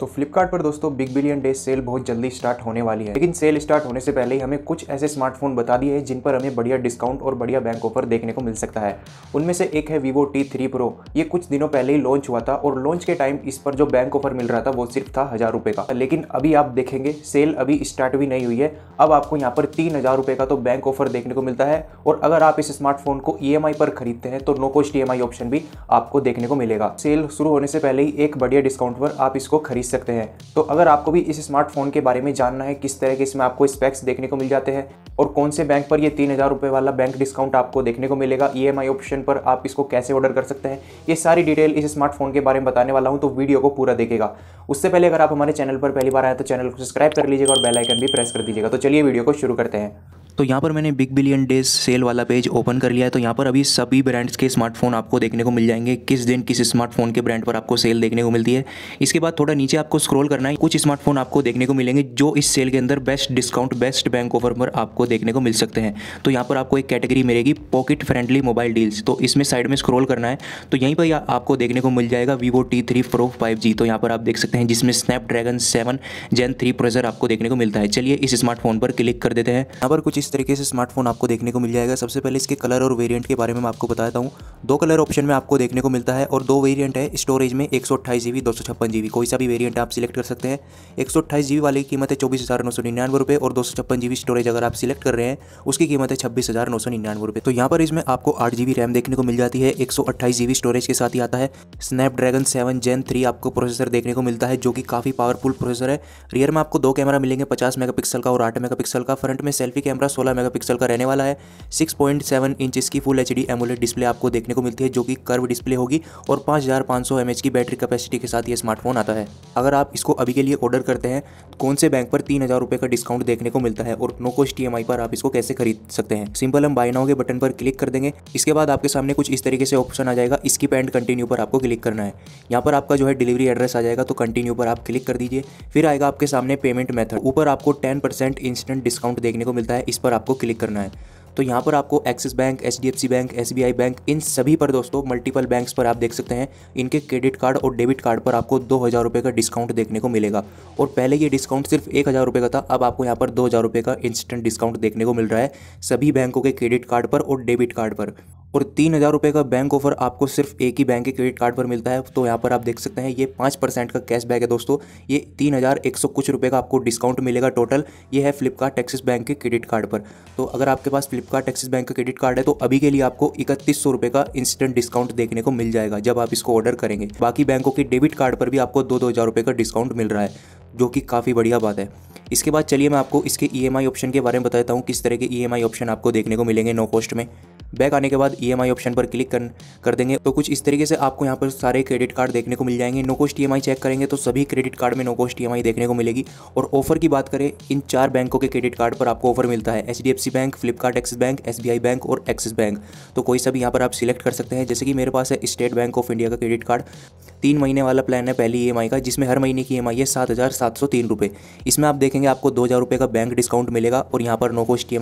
तो फ्लिपकार्ट पर दोस्तों बिग बिलियन डे सेल बहुत जल्दी स्टार्ट होने वाली है लेकिन सेल स्टार्ट होने से पहले ही हमें कुछ ऐसे स्मार्टफोन बता दिए हैं जिन पर हमें बढ़िया डिस्काउंट और बढ़िया बैंक ऑफर देखने को मिल सकता है उनमें से एक है वीवो टी थ्री प्रो ये कुछ दिनों पहले ही लॉन्च हुआ था और लॉन्च के टाइम इस पर जो बैंक ऑफर मिल रहा था वो सिर्फ था हज़ार रुपये का लेकिन अभी आप देखेंगे सेल अभी स्टार्ट भी नहीं हुई है अब आपको यहाँ पर तीन हज़ार का तो बैंक ऑफर देखने को मिलता है और अगर आप इस स्मार्टफोन को ई e पर खरीदते हैं तो नो कॉस्ट ई ऑप्शन भी आपको देखने को मिलेगा सेल शुरू होने से पहले ही एक बढ़िया डिस्काउंट पर आप इसको खरीद खरीद सकते हैं तो अगर आपको भी इस स्मार्टफोन के बारे में जानना है किस तरह के इसमें आपको स्पेक्स देखने को मिल जाते हैं और कौन से बैंक पर ये तीन हज़ार रुपये वाला बैंक डिस्काउंट आपको देखने को मिलेगा ई e ऑप्शन पर आप इसको कैसे ऑर्डर कर सकते हैं ये सारी डिटेल इस स्मार्टफोन के बारे में बताने वाला हूँ तो वीडियो को पूरा देखेगा उससे पहले अगर आप हमारे चैनल पर पहली बार आए तो चैनल को सब्सक्राइब कर लीजिएगा और बेलाइकन भी प्रेस कर दीजिएगा तो चलिए वीडियो को शुरू करते हैं तो यहाँ पर मैंने बिग बिलियन डेज सेल वाला पेज ओपन कर लिया है तो यहाँ पर अभी सभी ब्रांड्स के स्मार्टफोन आपको देखने को मिल जाएंगे किस दिन किस स्मार्टफोन के ब्रांड पर आपको सेल देखने को मिलती है इसके बाद थोड़ा नीचे आपको स्क्रॉल करना है कुछ स्मार्टफोन आपको देखने को मिलेंगे जो इस सेल के अंदर best discount best bank offer पर आपको देखने को मिल सकते हैं तो यहाँ पर आपको एक कैटेगरी मिलेगी पॉकेट फ्रेंडली मोबाइल डील्स तो इसमें साइड में स्क्रोल करना है तो यहीं पर आपको देखने को मिल जाएगा Vivo T three pro five G तो यहाँ पर आप देख सकते हैं जिसमें Snapdragon seven gen three processor आपको देखने को मिलता है चलिए इस स्मार्टफोन पर क्लिक कर देते हैं यहाँ पर कुछ इस तरीके से स्मार्टफोन आपको देखने को मिल जाएगा सबसे पहले इसके कलर और वेरिएंट के बारे में मैं आपको बताता हूँ दो कलर ऑप्शन में आपको देखने को मिलता है और दो वेरिएंट है स्टोरेज में एक सौ कोई सा भी वेरियंट आप सिलेक्ट कर सकते हैं एक सौ वाले की कीमत है चौबीस हज़ार नौ सौ निन्यानवे रुपये और दो सौ छप्पन जी बी स्टोरेज अगर आप सिलेक्ट कर रहे हैं उसकी कीमत है छब्बीस हज़ार नौ सौ निन्यानवे रुपये तो यहाँ पर इसमें आपको आठ जी बी रैम देखने को मिल जाती है एक सौ अट्ठाईस जी बी स्टोरेज के साथ ही आता है स्नैपड्रैगन सेवन जेन थ्री आपको प्रोसेसर देखने को मिलता है जो कि काफ़ी पावरफुल प्रोसेसर है रियर में आपको दो कैमरा मिलेंगे पचास मेगा का और आठ मेगा का फ्रंट में सेल्फी कैमरा सोलह मेगापिक्सल का रहने वाला है 6.7 इंच इसकी full H D AMOLED display आपको देखने को मिलती है जो कि कर्व डिस्प्ले होगी और 5500 एच की बैटरी कैपेसिटी के साथ ये स्मार्टफोन आता है अगर आप इसको अभी के लिए ऑर्डर करते हैं तो कौन से बैंक पर तीन हज़ार रुपये का डिस्काउंट देखने को मिलता है और नोकोश टी पर आप इसको कैसे खरीद सकते हैं सिंपल हम बाय नाउ के बटन पर क्लिक कर देंगे इसके बाद आपके सामने कुछ इस तरीके से ऑप्शन आ जाएगा इसकी एंड कंटिन्यू पर आपको क्लिक करना है यहाँ पर आपका जो है डिलीवरी एड्रेस आ जाएगा तो कंटिन्यू पर आप क्लिक कर दीजिए फिर आएगा आपके सामने पेमेंट मेथड ऊपर आपको टेन इंस्टेंट डिस्काउंट देखने को मिलता है इस पर आपको क्लिक करना है तो यहाँ पर आपको Axis bank H D F C bank S B I bank इन सभी पर दोस्तों मल्टीपल बैंक्स पर आप देख सकते हैं इनके क्रेडिट कार्ड और डेबिट कार्ड पर आपको दो हज़ार रुपये का डिस्काउंट देखने को मिलेगा और पहले ये डिस्काउंट सिर्फ एक हज़ार रुपये का था अब आपको यहाँ पर दो हज़ार रुपये का इंस्टेंट डिस्काउंट देखने को मिल रहा है सभी बैंकों के क्रेडिट कार्ड पर और डेबिट कार्ड पर और तीन हज़ार रुपये का बैंक ऑफर आपको सिर्फ एक ही बैंक के क्रेडिट कार्ड पर मिलता है तो यहाँ पर आप देख सकते हैं ये पाँच परसेंट का कैशबैक है दोस्तों ये तीन हज़ार एक सौ कुछ रुपये का आपको डिस्काउंट मिलेगा टोटल ये है फ्लिपकार्ट एक्सिस बैंक के क्रेडिट कार्ड पर तो अगर आपके पास फ्लिपकार्ट एक्सिस बैंक का क्रेडिट कार्ड है तो अभी के लिए आपको इकतीस सौ रुपये का इंस्टेंट डिस्काउंट देखने को मिल जाएगा जब आप इसको ऑर्डर करेंगे बाकी बैंकों के डेबिट कार्ड पर भी आपको दो दो हज़ार रुपये का डिस्काउंट मिल रहा है जो कि काफ़ी बढ़िया बात है इसके बाद चलिए मैं आपको इसके ई e ऑप्शन के बारे में बताता हूँ किस तरह के ई e ऑप्शन आपको देखने को मिलेंगे नो कॉस्ट में बैक आने के बाद ई e ऑप्शन पर क्लिक कर, कर देंगे तो कुछ इस तरीके से आपको यहाँ पर सारे क्रेडिट कार्ड देखने को मिल जाएंगे नो कॉस्ट ई चेक करेंगे तो सभी क्रेडिट कार्ड में नो कॉस्ट ई देखने को मिलेगी और ऑफर की बात करें इन चार बैंकों के क्रेडिट कार्ड पर आपको ऑफर मिलता है H bank Flipkart Axis bank S bank और एक्सिस बैंक तो कोई सा भी यहाँ पर आप सिलेक्ट कर सकते हैं जैसे कि मेरे पास है स्टेट बैंक ऑफ इंडिया का क्रेडिट कार्ड तीन महीने वाला प्लान है पहली ई का जिसमें हर महीने की ई है सात हज़ार सात सौ तीन रुपये इसमें आप देखेंगे आपको दो हज़ार रुपये का बैंक डिस्काउंट मिलेगा और यहाँ पर नो कॉस्ट ई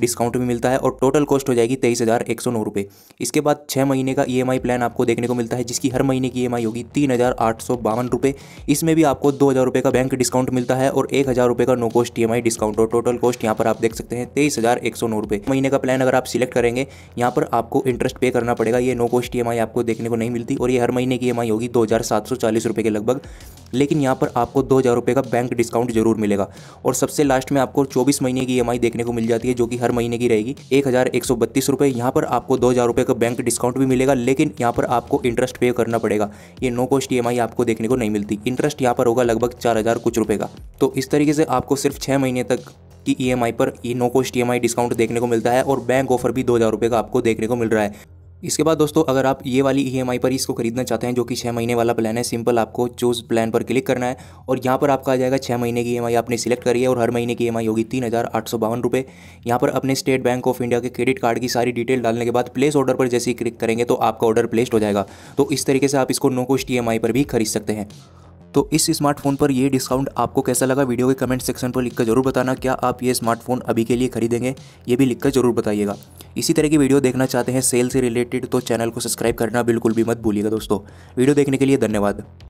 डिस्काउंट भी मिलता है और टोटल कॉस्ट हो जाएगी तेईस हज़ार एक सौ नौ रुपये इसके बाद छः महीने का ई प्लान आपको देखने को मिलता है जिसकी हर महीने की ई होगी तीन हज़ार आठ सौ बावन रुपये इसमें भी आपको दो हज़ार रुपये का बैंक डिस्काउंट मिलता है और एक हज़ार रुपये का नो कॉस्ट ई डिस्काउंट और टोटल कॉस्ट यहाँ पर आप देख सकते हैं तेईस हज़ार एक सौ नौ रुपये महीने का प्लान अगर आप सिलेक्ट करेंगे यहाँ पर आपको इंटरेस्ट पे करना पड़ेगा ये नो कॉस्ट ई आपको देखने को नहीं मिलती और ये हर महीने की ई होगी दो दो हज़ार सात सौ चालीस रुपये के लगभग लेकिन यहाँ पर आपको दो हज़ार रुपये का बैंक डिस्काउंट जरूर मिलेगा और सबसे लास्ट में आपको चौबीस महीने की ई देखने को मिल जाती है जो कि हर महीने की रहेगी एक हज़ार एक सौ बत्तीस रुपये यहाँ पर आपको दो हज़ार रुपये का बैंक डिस्काउंट भी मिलेगा लेकिन यहाँ पर आपको इंटरेस्ट पे करना पड़ेगा ये नो कॉस्ट ई आपको देखने को नहीं मिलती इंटरेस्ट यहाँ पर होगा लगभग चार हज़ार कुछ रुपये का तो इस तरीके से आपको सिर्फ छः महीने तक की ई पर E no cost E discount देखने को मिलता है और बैंक ऑफर भी दो हज़ार का आपको देखने को मिल रहा है इसके बाद दोस्तों अगर आप ये वाली ई e पर इसको खरीदना चाहते हैं जो कि छः महीने वाला प्लान है सिंपल आपको चूज़ प्लान पर क्लिक करना है और यहाँ पर आपका आ जाएगा छः महीने की ई e आपने सिलेक्ट करी है और हर महीने की ई e होगी तीन हज़ार आठ सौ बावन रुपये यहाँ पर अपने स्टेट बैंक ऑफ इंडिया के क्रेडिट कार्ड की सारी डिटेल डालने के बाद प्लेस ऑर्डर पर जैसे ही क्लिक करेंगे तो आपका ऑर्डर प्लेस्ड हो जाएगा तो इस तरीके से आप इसको नो कोस्ट ई पर भी खरीद सकते हैं तो इस स्मार्टफोन पर ये डिस्काउंट आपको कैसा लगा वीडियो के कमेंट सेक्शन पर लिखकर जरूर बताना क्या आप ये स्मार्टफोन अभी के लिए खरीदेंगे ये भी लिखकर जरूर बताइएगा इसी तरह की वीडियो देखना चाहते हैं सेल से रिलेटेड तो चैनल को सब्सक्राइब करना बिल्कुल भी मत भूलिएगा दोस्तों वीडियो देखने के लिए धन्यवाद